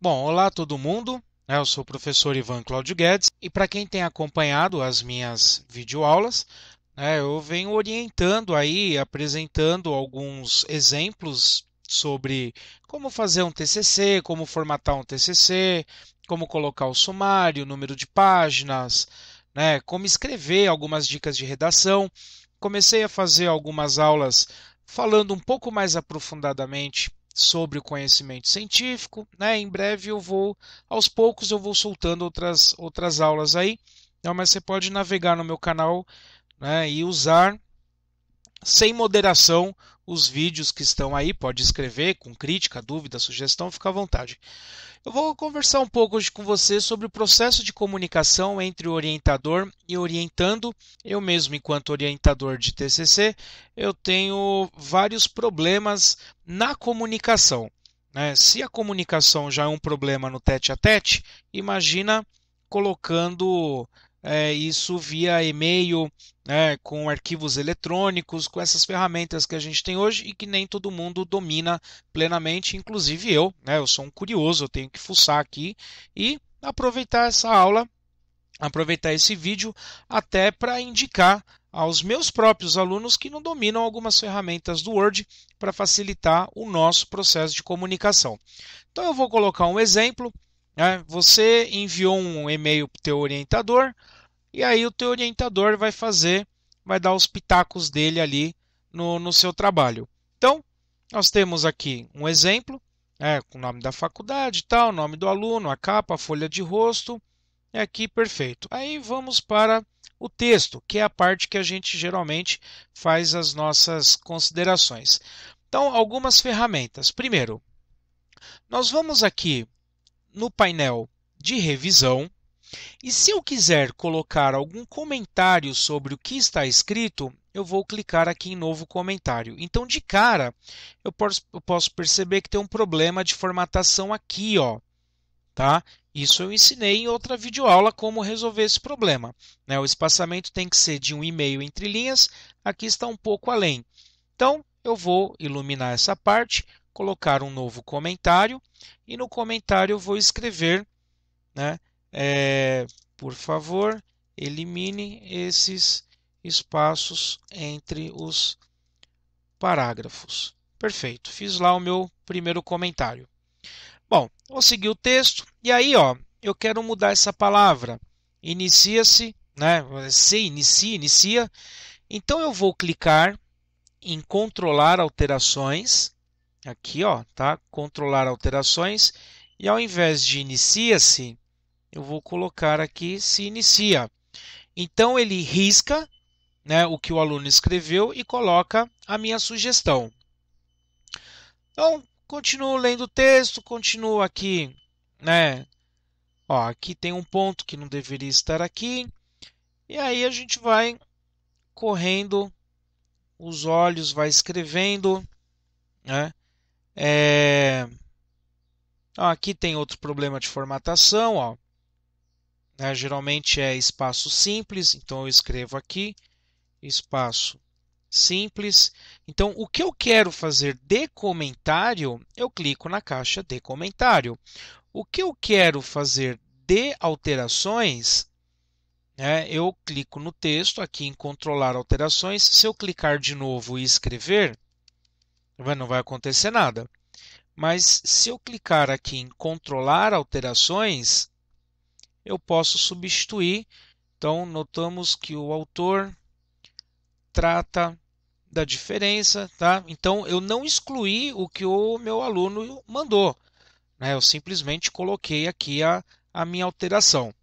Bom, olá a todo mundo. Eu sou o professor Ivan Claudio Guedes e para quem tem acompanhado as minhas videoaulas, né, eu venho orientando aí, apresentando alguns exemplos sobre como fazer um TCC, como formatar um TCC, como colocar o sumário, o número de páginas, né, como escrever algumas dicas de redação. Comecei a fazer algumas aulas falando um pouco mais aprofundadamente sobre o conhecimento científico. Né? Em breve eu vou, aos poucos eu vou soltando outras, outras aulas aí. Então, mas você pode navegar no meu canal né, e usar sem moderação os vídeos que estão aí. Pode escrever com crítica, dúvida, sugestão, fica à vontade. Eu vou conversar um pouco hoje com você sobre o processo de comunicação entre o orientador e orientando. Eu mesmo, enquanto orientador de TCC, eu tenho vários problemas na comunicação. Né? Se a comunicação já é um problema no tete a tete, imagina colocando é, isso via e-mail, né, com arquivos eletrônicos, com essas ferramentas que a gente tem hoje e que nem todo mundo domina plenamente, inclusive eu. Né, eu sou um curioso, eu tenho que fuçar aqui e aproveitar essa aula, aproveitar esse vídeo até para indicar aos meus próprios alunos que não dominam algumas ferramentas do Word para facilitar o nosso processo de comunicação. Então eu vou colocar um exemplo né? Você enviou um e-mail para o teu orientador e aí o teu orientador vai fazer, vai dar os pitacos dele ali no, no seu trabalho. Então, nós temos aqui um exemplo, né, com o nome da faculdade, tal, o nome do aluno, a capa, a folha de rosto, é aqui perfeito. Aí vamos para o texto, que é a parte que a gente geralmente faz as nossas considerações. Então, algumas ferramentas. Primeiro, nós vamos aqui no painel de revisão. E se eu quiser colocar algum comentário sobre o que está escrito, eu vou clicar aqui em novo comentário. Então, de cara, eu posso, eu posso perceber que tem um problema de formatação aqui, ó. Tá? Isso eu ensinei em outra videoaula como resolver esse problema. Né? O espaçamento tem que ser de um e meio entre linhas, aqui está um pouco além. Então, eu vou iluminar essa parte, colocar um novo comentário e no comentário eu vou escrever, né, é, por favor, elimine esses espaços entre os parágrafos. Perfeito, fiz lá o meu primeiro comentário. Bom, vou seguir o texto e aí, ó, eu quero mudar essa palavra. Inicia-se, né? Se inicia, inicia. Então eu vou clicar em controlar alterações aqui, ó, tá? Controlar alterações. E ao invés de inicia-se, eu vou colocar aqui se inicia. Então ele risca né, o que o aluno escreveu e coloca a minha sugestão. Então, continuo lendo o texto, continuo aqui, né? Ó, aqui tem um ponto que não deveria estar aqui. E aí a gente vai correndo os olhos, vai escrevendo, né? É... Ó, aqui tem outro problema de formatação. Ó. É, geralmente é espaço simples, então eu escrevo aqui espaço simples. Então, o que eu quero fazer de comentário, eu clico na caixa de comentário. O que eu quero fazer de alterações, né, eu clico no texto aqui em controlar alterações. Se eu clicar de novo e escrever, não vai acontecer nada. Mas se eu clicar aqui em controlar alterações, eu posso substituir. Então, notamos que o autor trata da diferença, tá? Então, eu não excluí o que o meu aluno mandou, né? Eu simplesmente coloquei aqui a, a minha alteração.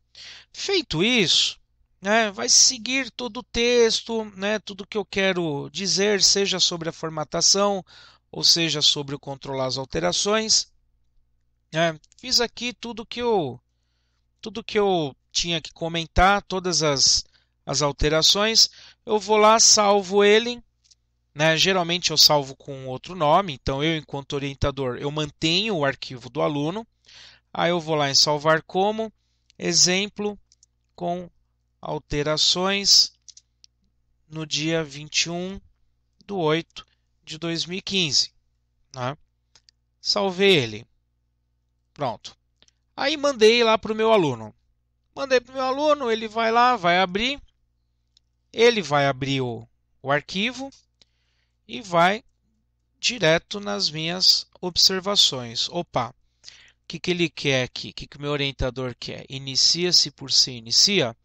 Feito isso, né, vai seguir todo o texto, né, tudo que eu quero dizer, seja sobre a formatação, ou seja, sobre o controlar as alterações. Né. Fiz aqui tudo que eu tudo que eu tinha que comentar, todas as, as alterações. Eu vou lá, salvo ele. Né? Geralmente eu salvo com outro nome, então eu, enquanto orientador, eu mantenho o arquivo do aluno. Aí eu vou lá em salvar como, exemplo com alterações no dia 21 de 8 de 2015. Né? Salvei ele. Pronto. Aí mandei lá para o meu aluno. Mandei para o meu aluno, ele vai lá, vai abrir. Ele vai abrir o, o arquivo e vai direto nas minhas observações. Opa, o que, que ele quer aqui? O que, que o meu orientador quer? Inicia-se por si inicia?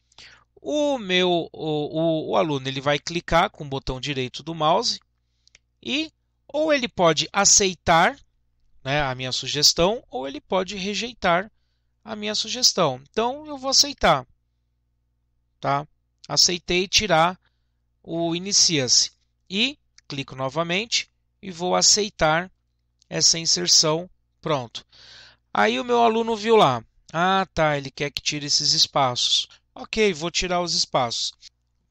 O meu o, o, o aluno ele vai clicar com o botão direito do mouse e ou ele pode aceitar né, a minha sugestão ou ele pode rejeitar a minha sugestão. Então eu vou aceitar. Tá? Aceitei tirar o inicia-se e clico novamente e vou aceitar essa inserção. Pronto. Aí o meu aluno viu lá. Ah, tá, ele quer que tire esses espaços. Ok, vou tirar os espaços.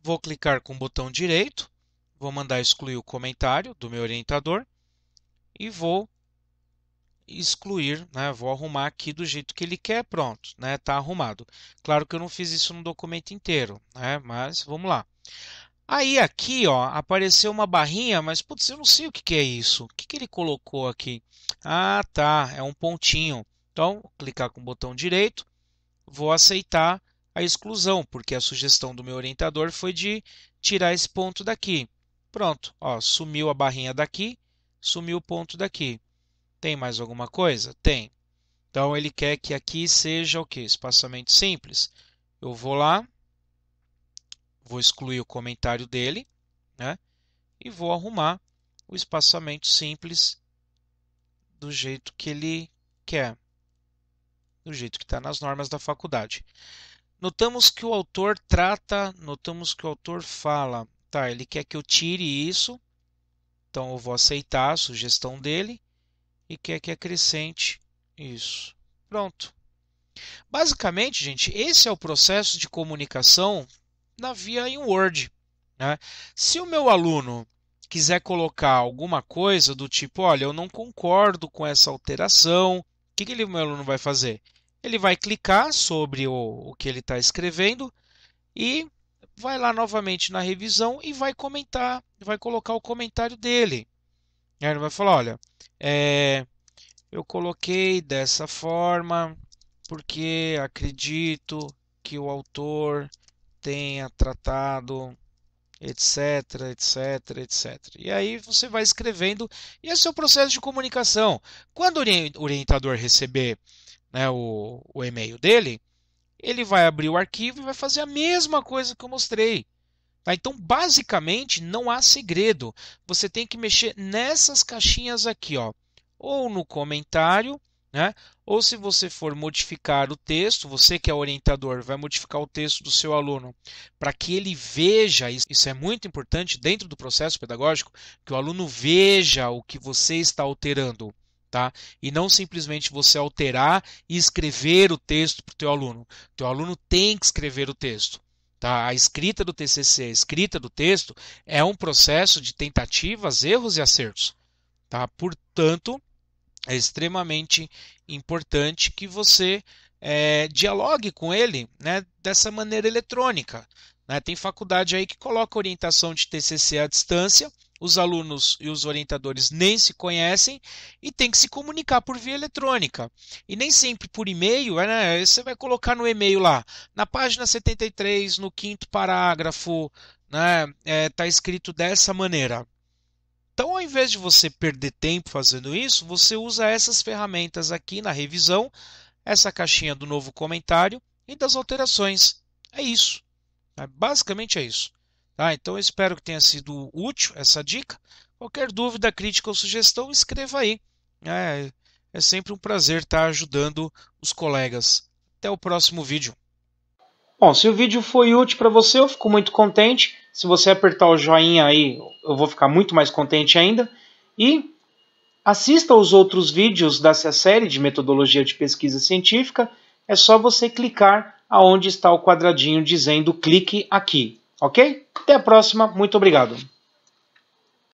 Vou clicar com o botão direito, vou mandar excluir o comentário do meu orientador e vou excluir, né? vou arrumar aqui do jeito que ele quer, pronto, está né? Tá arrumado. Claro que eu não fiz isso no documento inteiro, né? mas vamos lá. Aí aqui ó, apareceu uma barrinha, mas putz, eu não sei o que, que é isso. O que, que ele colocou aqui? Ah tá, é um pontinho. Então, clicar com o botão direito, vou aceitar a exclusão, porque a sugestão do meu orientador foi de tirar esse ponto daqui. Pronto, ó, sumiu a barrinha daqui, sumiu o ponto daqui. Tem mais alguma coisa? Tem. Então ele quer que aqui seja o que? Espaçamento simples. Eu vou lá, vou excluir o comentário dele, né? E vou arrumar o espaçamento simples do jeito que ele quer, do jeito que está nas normas da faculdade. Notamos que o autor trata, notamos que o autor fala, tá, ele quer que eu tire isso, então eu vou aceitar a sugestão dele e quer que acrescente isso. Pronto. Basicamente, gente, esse é o processo de comunicação na via em Word. Né? Se o meu aluno quiser colocar alguma coisa do tipo, olha, eu não concordo com essa alteração, o que, que ele, meu aluno vai fazer? Ele vai clicar sobre o, o que ele está escrevendo e vai lá novamente na revisão e vai comentar, vai colocar o comentário dele. Aí ele vai falar: olha, é, eu coloquei dessa forma porque acredito que o autor tenha tratado etc, etc, etc. E aí você vai escrevendo, e esse é o processo de comunicação. Quando o orientador receber né, o, o e-mail dele, ele vai abrir o arquivo e vai fazer a mesma coisa que eu mostrei. Tá? Então, basicamente, não há segredo. Você tem que mexer nessas caixinhas aqui, ó, ou no comentário, né? Ou se você for modificar o texto, você que é orientador vai modificar o texto do seu aluno para que ele veja, isso é muito importante dentro do processo pedagógico, que o aluno veja o que você está alterando tá? E não simplesmente você alterar e escrever o texto para o teu aluno. O teu aluno tem que escrever o texto. Tá? A escrita do TCC, a escrita do texto, é um processo de tentativas, erros e acertos. Tá? Portanto, é extremamente importante que você é, dialogue com ele né, dessa maneira eletrônica. Né? Tem faculdade aí que coloca orientação de TCC à distância, os alunos e os orientadores nem se conhecem e tem que se comunicar por via eletrônica. E nem sempre por e-mail, é, né? você vai colocar no e-mail lá, na página 73, no quinto parágrafo, né? É, tá escrito dessa maneira. Então, ao invés de você perder tempo fazendo isso, você usa essas ferramentas aqui na revisão, essa caixinha do novo comentário e das alterações. É isso. É, basicamente é isso. Tá? Então eu espero que tenha sido útil essa dica. Qualquer dúvida, crítica ou sugestão, escreva aí. É, é sempre um prazer estar ajudando os colegas. Até o próximo vídeo. Bom, se o vídeo foi útil para você, eu fico muito contente. Se você apertar o joinha aí, eu vou ficar muito mais contente ainda. E assista aos outros vídeos dessa série de metodologia de pesquisa científica. É só você clicar aonde está o quadradinho dizendo clique aqui. Ok? Até a próxima, muito obrigado.